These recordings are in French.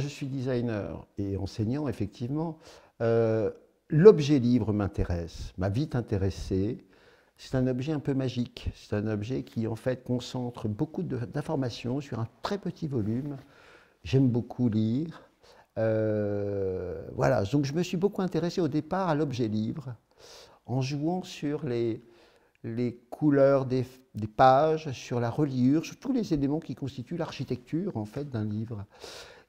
je suis designer et enseignant, effectivement, euh, l'objet livre m'intéresse, m'a vite intéressé. C'est un objet un peu magique. C'est un objet qui, en fait, concentre beaucoup d'informations sur un très petit volume. J'aime beaucoup lire. Euh, voilà, donc je me suis beaucoup intéressé au départ à l'objet libre, en jouant sur les, les couleurs des, des, pages, sur la reliure, sur tous les éléments qui constituent l'architecture en fait d'un livre.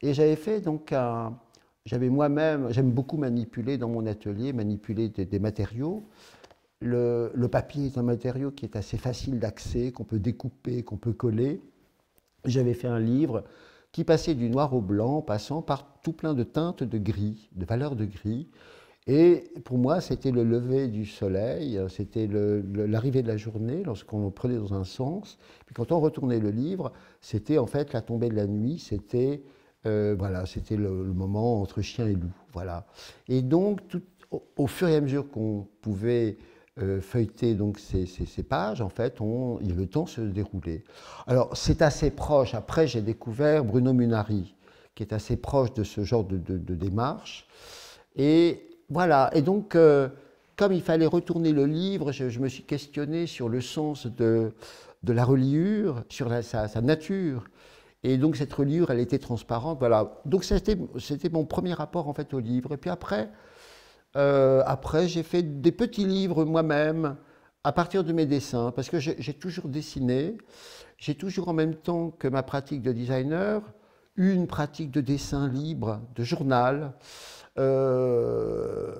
Et j'avais fait donc un. J'avais moi-même, j'aime beaucoup manipuler dans mon atelier, manipuler des, matériaux. Le, le, papier est un matériau qui est assez facile d'accès, qu'on peut découper, qu'on peut coller. J'avais fait un livre qui passait du noir au blanc, passant par tout plein de teintes de gris, de valeurs de gris. Et pour moi, c'était le lever du soleil, c'était l'arrivée de la journée lorsqu'on prenait dans un sens. Puis quand on retournait le livre, c'était en fait la tombée de la nuit, c'était euh, voilà, c'était le, moment entre chien et loup. Voilà. Et donc, tout, au, fur et à mesure qu'on pouvait euh, feuilleter donc ces, pages, en fait, on, le temps se déroulait. Alors, c'est assez proche. Après, j'ai découvert Bruno Munari, qui est assez proche de ce genre de, démarche. Et voilà. Et donc, euh, comme il fallait retourner le livre, je, me suis questionné sur le sens de, de la reliure, sur sa nature. Et donc cette reliure, elle était transparente. Voilà. Donc c'était mon premier rapport en fait au livre. Et puis après, euh, après j'ai fait des petits livres moi-même à partir de mes dessins, parce que j'ai toujours dessiné. J'ai toujours en même temps que ma pratique de designer une pratique de dessin libre, de journal. Euh,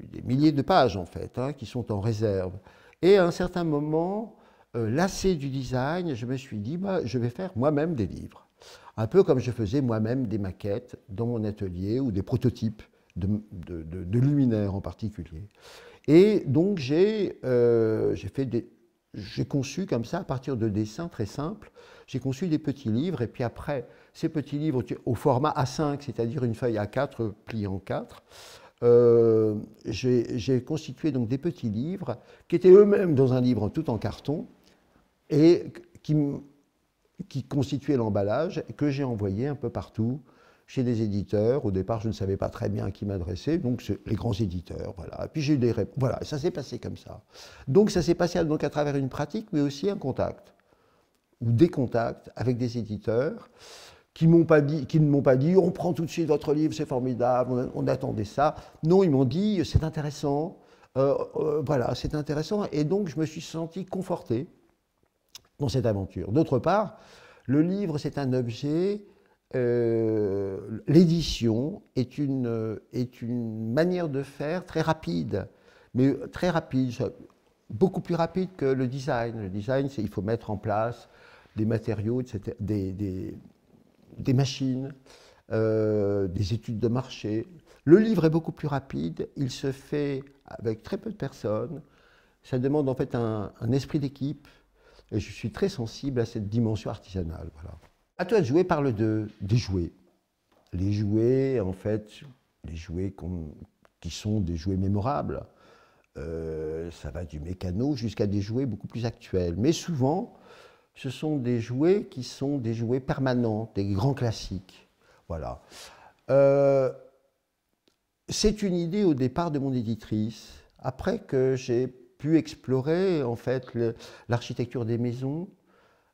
des milliers de pages en fait, hein, qui sont en réserve. Et à un certain moment, euh, lassé du design, je me suis dit, bah, je vais faire moi-même des livres. Un peu comme je faisais moi-même des maquettes dans mon atelier ou des prototypes de, de, luminaires en particulier. Et donc euh, j'ai conçu comme ça, à partir de dessins très simples, j'ai conçu des petits livres et puis après, ces petits livres au format A5, c'est-à-dire une feuille A4 pliée en 4, euh, j'ai constitué donc des petits livres qui étaient eux-mêmes dans un livre tout en carton et qui, qui constituait l'emballage que j'ai envoyé un peu partout chez des éditeurs. Au départ, je ne savais pas très bien à qui m'adresser, donc les grands éditeurs, voilà. Et puis j'ai eu des réponses. Voilà, ça s'est passé comme ça. Donc ça s'est passé donc, à travers une pratique, mais aussi un contact, ou des contacts avec des éditeurs qui, m'ont pas dit, qui ne m'ont pas dit on prend tout de suite votre livre, c'est formidable, on, attendait ça. Non, ils m'ont dit c'est intéressant, euh, euh, voilà, c'est intéressant. Et donc je me suis senti conforté dans cette aventure. D'autre part, le livre, c'est un objet, euh, l'édition est une, est une manière de faire très rapide, mais très rapide, beaucoup plus rapide que le design. Le design, c'est il faut mettre en place des matériaux, des, machines, euh, des études de marché. Le livre est beaucoup plus rapide, il se fait avec très peu de personnes. Ça demande en fait un, un esprit d'équipe, et je suis très sensible à cette dimension artisanale. Voilà. À toi de jouer, parle de, des jouets. Les jouets, en fait, les jouets qui sont des jouets mémorables. Euh, ça va du mécano jusqu'à des jouets beaucoup plus actuels. Mais souvent, ce sont des jouets qui sont des jouets permanents, des grands classiques. Voilà. Euh, c'est une idée au départ de mon éditrice. Après que j'ai pu explorer en fait l'architecture des maisons,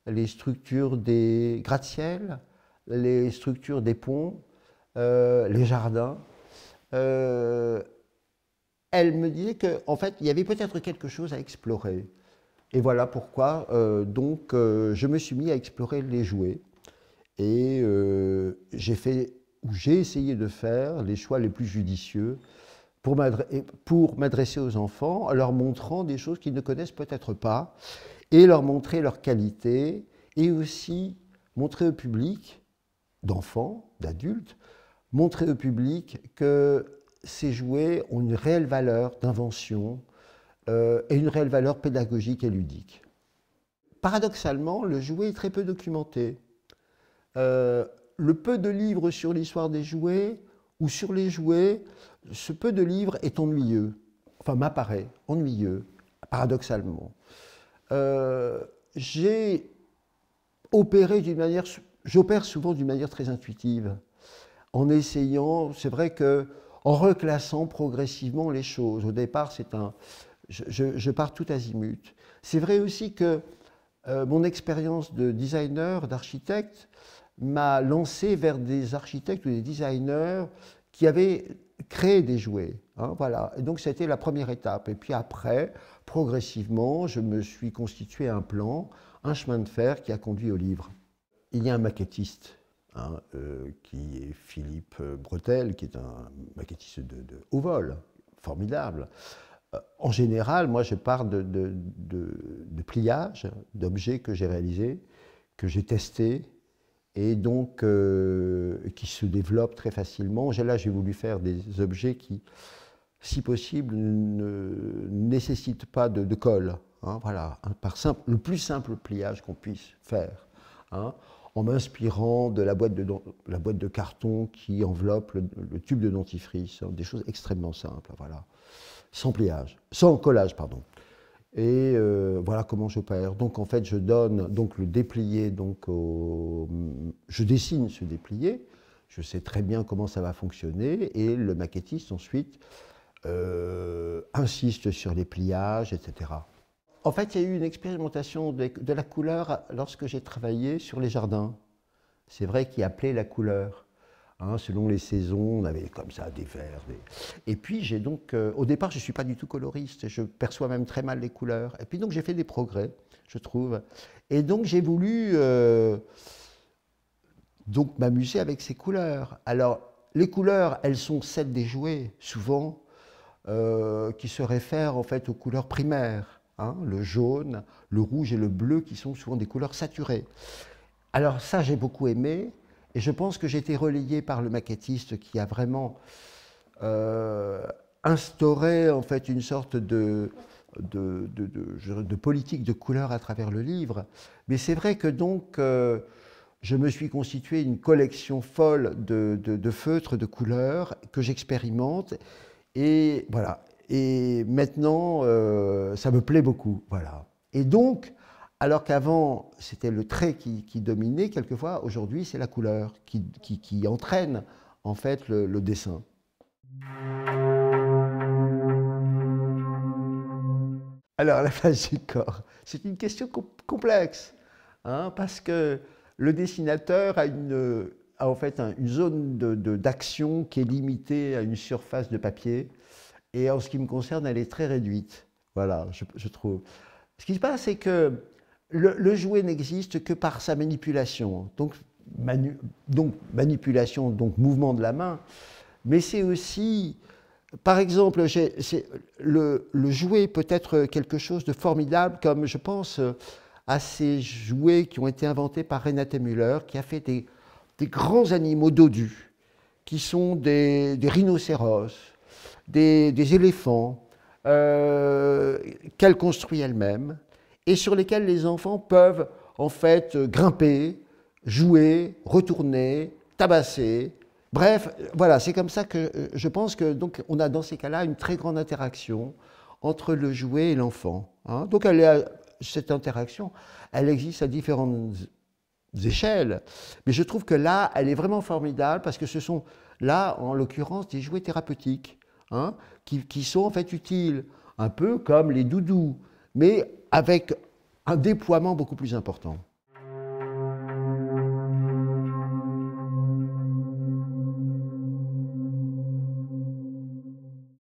les structures des gratte-ciel, les structures des ponts, euh, les jardins. Euh, elle me disait qu'en fait, il y avait peut-être quelque chose à explorer. Et voilà pourquoi euh, donc je me suis mis à explorer les jouets et j'ai fait ou j'ai essayé de faire les choix les plus judicieux pour m'adresser aux enfants en leur montrant des choses qu'ils ne connaissent peut-être pas et leur montrer leur qualité et aussi montrer au public, d'enfants, d'adultes, montrer au public que ces jouets ont une réelle valeur d'invention euh, et une réelle valeur pédagogique et ludique. Paradoxalement, le jouet est très peu documenté. Euh, le peu de livres sur l'histoire des jouets ou sur les jouets ce peu de livres est ennuyeux, enfin m'apparaît ennuyeux, paradoxalement. Euh, j'ai opéré d'une manière, j'opère souvent d'une manière très intuitive, en essayant, c'est vrai que, en reclassant progressivement les choses. Au départ, c'est un, je, pars tout azimut. C'est vrai aussi que euh, mon expérience de designer, d'architecte, m'a lancé vers des architectes ou des designers qui avaient créer des jouets. Hein, voilà. donc c'était la première étape. Et puis après, progressivement, je me suis constitué un plan, un chemin de fer qui a conduit au livre. Il y a un maquettiste hein, euh, qui est Philippe euh, Bretel, qui est un maquettiste de, haut vol, formidable. Euh, en général, moi, je pars de, de pliages d'objets que j'ai réalisés, que j'ai testés, et donc euh, qui se développe très facilement. Là, j'ai voulu faire des objets qui, si possible, ne nécessitent pas de, colle. Hein, voilà, hein, par simple, le plus simple pliage qu'on puisse faire, hein, en m'inspirant de la boîte de, la boîte de carton qui enveloppe le, le tube de dentifrice, des choses extrêmement simples, voilà, sans pliage, sans collage, pardon. Et euh, voilà comment j'opère. Donc en fait, je donne donc le déplié, donc je dessine ce déplié. Je sais très bien comment ça va fonctionner et le maquettiste ensuite euh, insiste sur les pliages, etc. En fait, il y a eu une expérimentation de, de la couleur lorsque j'ai travaillé sur les jardins. C'est vrai qu'il appelait la couleur. Hein, selon les saisons, on avait comme ça des verts. Et puis j'ai donc, euh, au départ, je ne suis pas du tout coloriste, je perçois même très mal les couleurs. Et puis donc j'ai fait des progrès, je trouve. Et donc j'ai voulu euh, donc m'amuser avec ces couleurs. Alors les couleurs, elles sont celles des jouets, souvent, euh, qui se réfèrent en fait aux couleurs primaires. Hein, le jaune, le rouge et le bleu qui sont souvent des couleurs saturées. Alors ça, j'ai beaucoup aimé. Et je pense que j'ai été relayé par le maquettiste qui a vraiment euh, instauré en fait une sorte de, de, politique de couleur à travers le livre. Mais c'est vrai que donc, euh, je me suis constitué une collection folle de, feutres de couleurs que j'expérimente. Et voilà. Et maintenant, euh, ça me plaît beaucoup. Voilà. Et donc, alors qu'avant, c'était le trait qui, dominait, quelquefois, aujourd'hui, c'est la couleur qui, entraîne en fait le, dessin. Alors, la phase du corps, c'est une question complexe, hein, parce que le dessinateur a, une, en fait une zone d'action qui est limitée à une surface de papier, et en ce qui me concerne, elle est très réduite. Voilà, je, je trouve. Ce qui se passe, c'est que le, jouet n'existe que par sa manipulation. Donc, manipulation, donc mouvement de la main. Mais c'est aussi, par exemple, le, jouet peut être quelque chose de formidable, comme je pense à ces jouets qui ont été inventés par Renate Müller, qui a fait des, grands animaux dodus, qui sont des, rhinocéros, des, éléphants, euh, qu'elle construit elle-même et sur lesquels les enfants peuvent en fait grimper, jouer, retourner, tabasser. Bref, voilà, c'est comme ça que euh, je pense que donc on a dans ces cas-là une très grande interaction entre le jouet et l'enfant. Hein. Donc elle cette interaction, elle existe à différentes échelles, mais je trouve que là, elle est vraiment formidable parce que ce sont là, en l'occurrence, des jouets thérapeutiques hein, qui, qui sont en fait utiles, un peu comme les doudous, mais avec un déploiement beaucoup plus important.